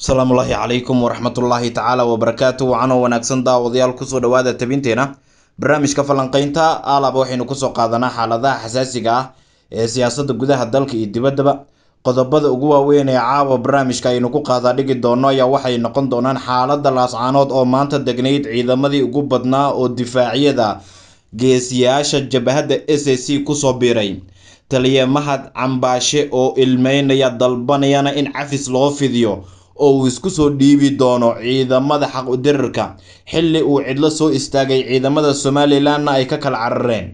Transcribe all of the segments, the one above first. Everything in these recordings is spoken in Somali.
asalaamu ullaahi calaykum waraxmatullaahi tacaala wabarakaatu wacanoo wanaagsan daawadayaal kusoo dhawaada tabinteena barnaamijka falanqaynta alaba waxaynu kusoo qaadanaa xaaladaha xasaasiga ah ee siyaasadda gudaha dalka iyo dibaddaba qodobada ugu waaweyn ee caawa barnaamijka aynu ku qaadaa dhigi doonno ayaa waxay noqon doonaan xaaladda laascaanood oo maanta degnayd ciidamadii ugu badnaa oo difaacyada geesiyaasha jabahadda s c kusoo biiray taliya mahad cambaashe oo ilmeynaya dalbanayana in cafis loo fidiyo oo uu isku soo dhiibi doono ciidamada xaq u dirirka xilli uu cidlo soo istaagay ciidamada somalilanna ay ka kala carareen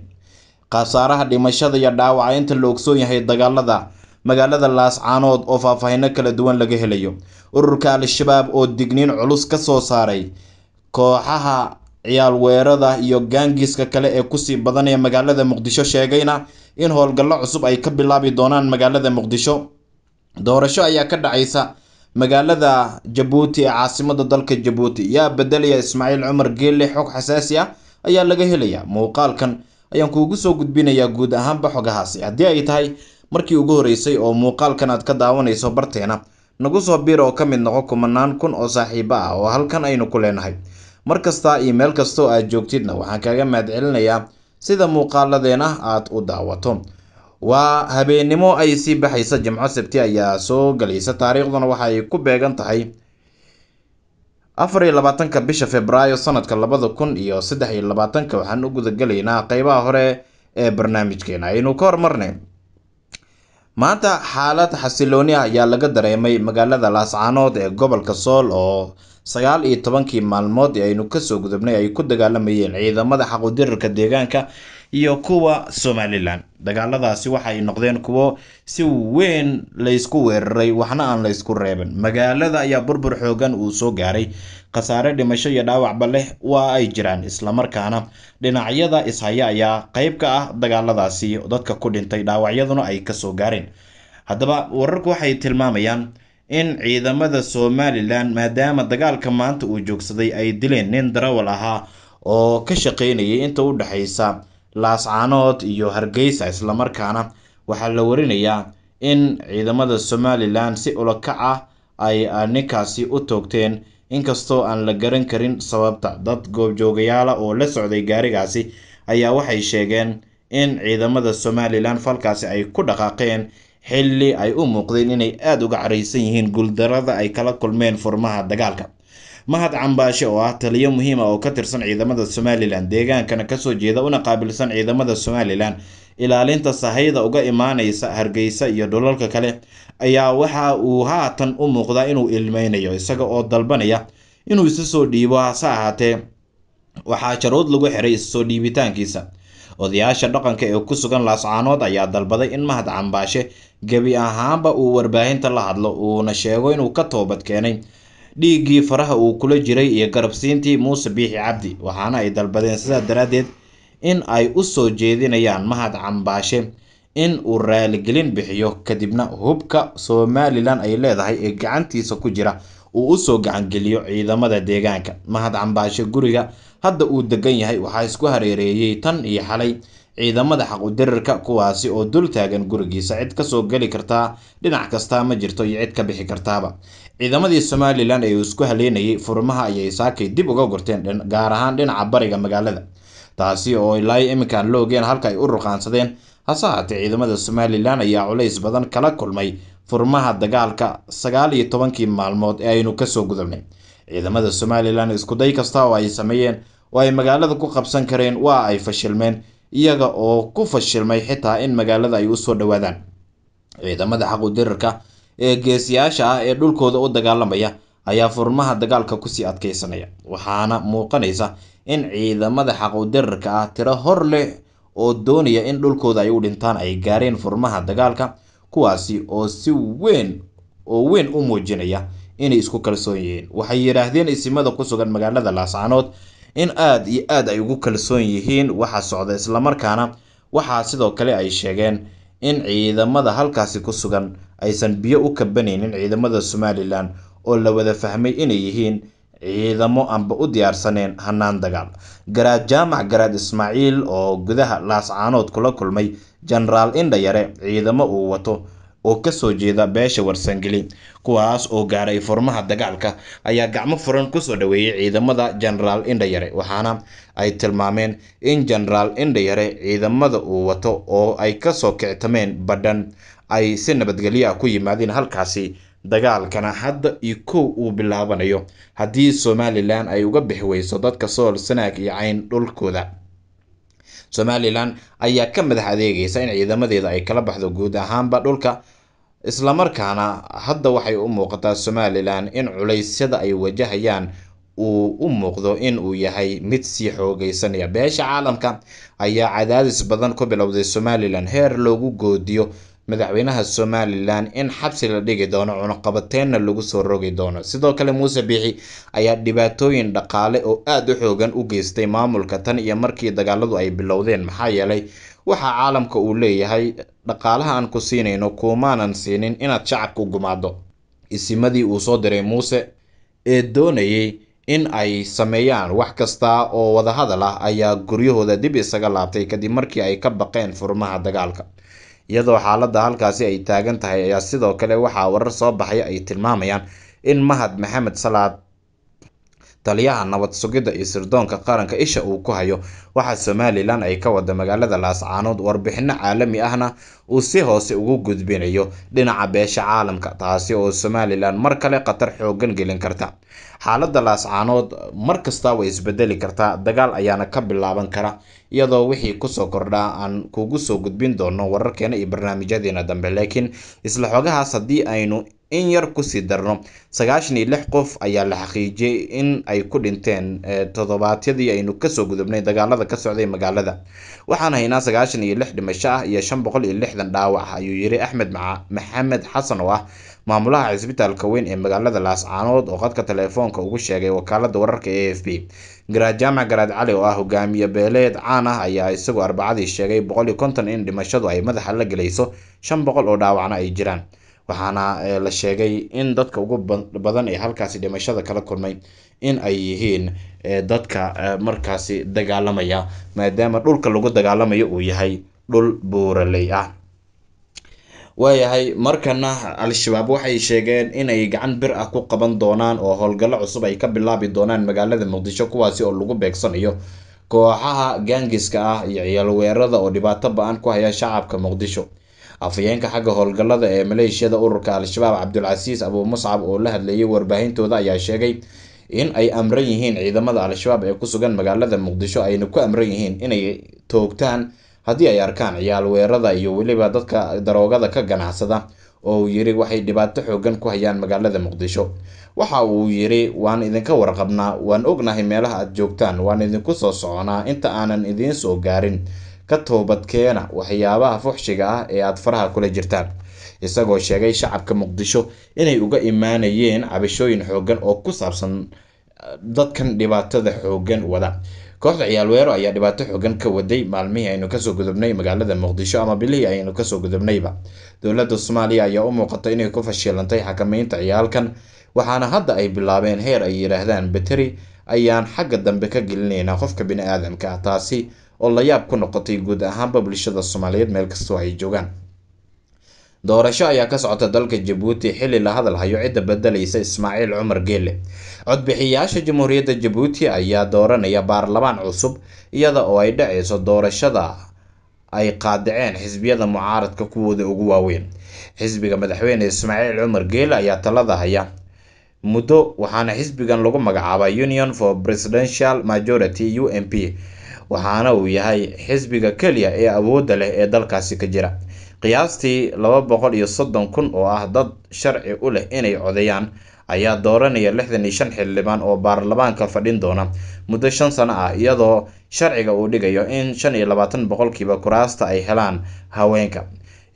khasaaraha dhimashada iyo dhaawaca inta la ogsoon yahay dagaalada magaalada laascaanood oo faahfaahino kala duwan laga helayo ururka al-shabaab oo digniin culus ka soo saaray kooxaha ciyaalweerada iyo gaangiiska kale ee kusii badanaya magaalada muqdisho sheegayna in howlgallo cusub ay ka bilaabi doonaan magaalada muqdisho doorasho ayaa ka dhacaysa magaalada jabuuti ee caasimada dalka jabuuti yaa bedelaya ismaaciil cumar geelle xog xasaasi ah ayaa laga helayaa muuqaalkan ayaan kuugu soo gudbinayaa guud ahaanba xogahaasi haddii ay tahay markii ugu horeysay oo muuqaalkan aad ka daawanayso barteena nagu soo biir oo ka mid noqo kumanaan kun oo saaxiibo ah oo halkan aynu ku leenahay mar kastaa iyo meel kastoo aad joogtidna waxaan kaaga mahad celinayaa sida muuqaaladeena aad u daawato waa habeennimo ay sii baxaysa jimco sabti ayaa soo galaysa taariikhduna waxa ay ku beegan tahay afar iyo labaatanka bisha februaayo sanadka labada kun iyo saddex iyo labaatanka waxaan u gudagelaynaa qaybaha hore ee barnaamijkeena aynu ka hormarnay maanta xaalad xasilooni ah ayaa laga dareemay magaalada laascaanood ee gobolka sool oo sagaal iyo tobankii maalmood ee aynu kasoo gudubnay ay ku dagaalamayeen ciidamada xaqudirarka deegaanka iyo kuwa somalilan dagaaladaasi waxay noqdeen kuwo si weyn laysku weeraray waxna aan laysku reebin magaalada ayaa burbur xoogan uu soo gaaray khasaare dhimasho iyo dhaawacba leh waa ay jiraan islamarkaana dhinacyada ishaya ayaa qayb ka ah dagaaladaasi dadka ku dhintay dhaawacyaduna ay kasoo gaareen haddaba wararku waxay tilmaamayaan in ciidamada somalilan maadaama dagaalka maanta uu joogsaday ay dileen nin darawal ahaa oo ka shaqeynayay inta u dhexaysa laascaanood iyo hargeysa islamarkaana waxaa la warinayaa in ciidamada somalilan si ula kac ah ay ninkaasi u toogteen inkastoo aan la garan karin sababta dad goobjoogayaala ah oo la socday gaarigaasi ayaa waxay sheegeen in ciidamada somalilan falkaasi ay ku dhaqaaqeen xilli ay u muuqdeen inay aada uga caraysan yihiin guuldarada ay kala kulmeen furmaha dagaalka mahad cambaashe oo ah taliyo muhiima ah oo ka tirsan ciidamada somalilan deegaankana kasoo jeeda una qaabilsan ciidamada somalilan ilaalinta sahayda uga imaanaysa hargeysa iyo dhulalka kale ayaa waxa uu haatan u muuqdaa inuu ilmaynayo isaga oo dalbanaya inuu isu soo dhiibo hase ahaatee waxaa jarood lagu xiray issoo dhiibitaankiisa odayaasha dhaqanka ee ku sugan laascaanood ayaa dalbaday in mahad cambaashe gebi ahaanba uu warbaahinta la hadlo uuna sheego inuu ka toobad keenay dhiiggii faraha uu kula jiray iyo garabsiintii muuse biixi cabdi waxaana ay dalbadeen sidaas daraaddeed in ay u soo jeedinayaan mahad cambaashe in uu raaligelin bixiyo kadibna hubka somalilan ay leedahay ee gacantiisa ku jira uu u soo gacangeliyo ciidamada deegaanka mahad cambaashe guriga hadda uu degan yahay waxaa isku hareereeyey tan iyo xalay ciidamada xaqudirirka kuwaasi oo dul taagan gurigiisa cid kasoo geli kartaa dhinac kastaa ma jirto iyo cid ka bixi kartaaba ciidamadii somalilan ee uu isku haleynayay furmaha ayay saakay dib uga gurteen gaar ahaan dhinaca bariga magaalada taasi oo ilaayo iminkaan la ogeen halka ay u ruqaansadeen hase haatee ciidamada somalilan ayaa culays badan kala kulmay furmaha dagaalka sagaal iyo tobankii maalmood ee aynu kasoo gudubnay ciidamada somalilan iskuday kasta oo ay sameeyeen oo ay magaalada ku qabsan kareen waa ay fashilmeen iyaga oo ku fashilmay xitaa in magaalada ay usoo dhawaadaan ciidamada xaqudirarka ee geesiyaasha ah ee dhulkooda u dagaalamaya ayaa furmaha dagaalka kusii adkaysanaya waxaana muuqanaysa in ciidamada xaqu ah tiro hor leh oo doonaya in dhulkooda ay u dhintaan ay gaareen furmaha dagaalka kuwaasi oo si weyn oo weyn u muujinaya inay isku kalsoon yihiin waxay yidhaahdeen isimada ku sugan magaalada laascanood in aad iyo aad ay ugu kalsoon yihiin waxa socda islamarkaana waxaa sidoo kale ay sheegeen in ciidamada halkaasi ku sugan aysan biyo u kabanaynin ciidamada somalilan oo la wada fahmay inay yihiin ciidamo aanba u diyaarsaneen hanaan dagaal garaad jaamac garaad ismaaciil oo gudaha laascaanood kula kulmay jenaraal yare ciidamo uu wato oo kasoo jeeda beesha warsangeli kuwaas oo gaaray furmaha dagaalka ayaa gacmo furan kusoo dhaweeyey ciidamada jenaraal indhayare waxaana ay tilmaameen in jenaraal indhayare ciidamada uu wato oo ay kasoo kictameen badhan ay si nabadgelyo ah ku yimaadeen halkaasi dagaalkana hadda iyo kow uu bilaabanayo haddii somalilan ay uga bixi weyso dadka sool sanaag iyo cayn dhulkooda somalilan ayaa ka madax adeegaysa in ciidamadeeda ay kala baxdo guud ahaanba dhulka islamarkaana hadda waxay u muuqataa somalilan in culaysyada ay wajahayaan uu u muuqdo in uu yahay mid sii xoogeysanaya beesha caalamka ayaa cadaadis badan ku bilowday somalilan heer loogu goodiyo madaxweynaha somalilan in xabsi la dhigi doono cunaqabateenna lagu soo rogi doono sidoo kale muuse biixi ayaa dhibaatooyin dhaqaale oo aada u xoogan u geystay maamulka tan iyo markii dagaaladu ay bilowdeen maxaa yeelay waxa caalamka uu leeyahay dhaqaalaha aan ku siinayno kuumaanan siinin inaad shacabku gumaado isimadii uu soo diray muuse ee doonayey in ay sameeyaan wax kasta oo wadahadal ah ayaa guryahooda dib isaga laabtay kadib markii ay ka baqeen furmaha dagaalka iyadoo xaaladda halkaasi ay taagan tahay ayaa sidoo kale waxaa warar soo baxay ay tilmaamayaan in mahad maxamed salaad taliyaha nabad sugidda iyo sirdoonka qaranka isha uu ku hayo waxaa somalilan ay ka wada magaalada laascaanood warbixino caalami ahna uu si hoose ugu gudbinayo dhinaca beesha caalamka taasi oo somalilan mar kale khatar xooggan gelin karta xaaladda laascaanood mar kasta way isbedeli kartaa dagaal ayaana ka bilaaban kara iyadoo wixii kusoo kordhaa aan kugu soo gudbin doono wararkeena iyo barnaamijyadeena dambe laakiin isla xogahaas haddii aynu in yar kusii darno sagaashan iyo lix qof ayaa la xaqiijiyey in ay ku dhinteen eh, toddobaadyadii aynu kasoo gudubnay dagaalada ka socday magaalada waxaan haynaa sagaashan iyo lix dhimasho ah iyo shan boqol iyo lixdan dhaawac ayuu yiri axmed maxamed xasan oo ah maamulaha cisbitaalka weyn ee magaalada laascaanood oo qadka telefoonka ugu sheegay wakaalada wararka a f b garaad jaamac garaad cali oo ah hogaamiye beeleed caan ah ayaa isagoo arbacadii sheegay boqol iyo konton in dhimashadu ay madaxa la gelayso shan boqol oo dhaawacna ay jiraan waxaana eh, la sheegay in dadka ugu badan ee halkaasi dhimashada kala kulmay in ay yihiin eh, dadka eh, markaasi dagaalamaya maadaama dhulka lagu dagaalamayo uu yahay dhul buuraley ah waayahay markana al-shabaab waxay sheegeen inay gacan bir ah ku qaban doonaan oo howlgallo cusub ay ka bilaabi doonaan magaalada muqdisho kuwaasi oo lagu beegsanayo kooxaha gaangiska ah iyo ciyaal oo dhibaato ba-an ku haya shacabka muqdisho afhayeenka xagga howlgallada ee maleeshiyada ururka al-shabaab cabdulcasiis abuumuscab oo la hadleeyay warbaahintooda ayaa sheegay in ay amran yihiin ciidamada al-shabaab ee ku sugan magaalada muqdisho ayna ku amran yihiin inay toogtaan haddii ay arkaan ciyaal weerada iyo weliba dadka daroogada ka ganacsada oo uu yiri waxay dhibaato xoogan ku hayaan magaalada muqdisho waxa uu yiri waan idinka warqabnaa waan ognahay meelaha aada joogtaan waan idinku soo soconaa inta aanan idiin soo gaarin ka toobadkeena waxyaabaha fuxshiga ah ee aad faraha kula jirtaan isagoo sheegay shacabka muqdisho inay uga imaanayeen cabashooyin xooggan oo ku saabsan uh, dadkan dhibaatada xooggan wada kooxda ciyaalweero ayaa dhibaato xooggan ka waday maalmihii aynu kasoo gudubnay magaalada muqdisho ama bilihii aynu kasoo gudubnayba dowladda soomaaliya ayaa u muuqata inay ku fashilantay xakameynta ciyaalkan waxaana hadda ay bilaabeen heer ay yidhaahdaan beteri ayaan xagga dambe ka gelinaynaa qofka bini aadamka ah. taasi oo la yaab ku noqotay guud ahaanba bulshada soomaaliyeed meel kastoo ay joogaan doorasho ayaa ka socota dalka jabuuti xilli la hadal hayo cidda bedelaysa ismaaciil cumar geele codbixiyaasha jamhuuriyadda jabuuti ayaa dooranaya baarlamaan cusub iyada oo ay dhaceyso doorashada ay qaadaceen xisbiyada mucaaradka kuwooda ugu waaweyn xisbiga madaxweyne ismaaciil cumar geele ayaa talada haya muddo waxaana xisbigan lagu magacaabaa union for presidential majority u m p waxaana uu yahay xisbiga keliya ee awoodda leh ee dalkaasi ka jira qiyaastii laba boqol iyo soddon kun oo ah dad sharci u leh inay codeeyaan ayaa dooranaya lixdan iyo shan xildhibaan oo baarlamaanka fadhin doona muddo shan sano ah iyadoo sharciga uu dhigayo in shan iyo labaatan boqolkiiba kuraasta ay helaan haweenka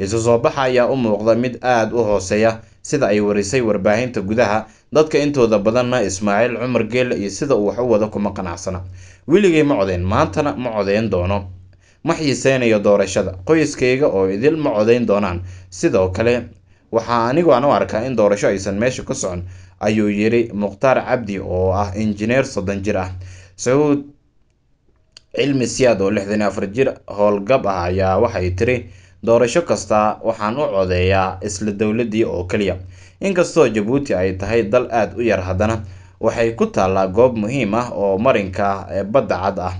isu soo baxa ayaa u muuqda mid aada u hooseeya sida ay warisay warbaahinta gudaha dadka intooda badanna ismaaciil cumar geelle iyo sida uu wax u wado kuma qanacsana weligay ma codeyn maantana ma codeyn doono ma xiiseynayo doorashada qoyskayga oo idil ma codeyn doonaan sidoo kale waxaa anigoan u arkaa in doorasho aysan meesha ka socon ayuu yiri mukhtaar cabdi oo ah injineer soddon jir ah sacuud cilmi siyaad oo lixdan afar jir howlgab ah ayaa waxay tiri doorasho kasta waxaan u codeeyaa isla dowladii oo keliya inkastoo jabuuti ay tahay dal aad u yar haddana waxay ku taallaa goob muhiim ah oo marinka badda cad ah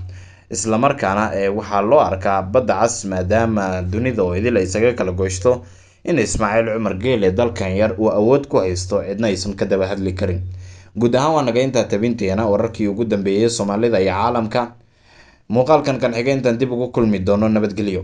isla markaana waxaa loo arkaa badda cas maadaama dunida oo idil ay isaga kala goyshto in Ismaaciil Cumar Geele dalkan yar uu awood ku haysto cidna aysan ka daba hadli karin guud ahaan waa naga intaa tabinteena wararkii ugu dambeeyay soomaalida iyo caalamka muuqaalkan kan xigeentan dib ugu kulmi doono nabadgelyo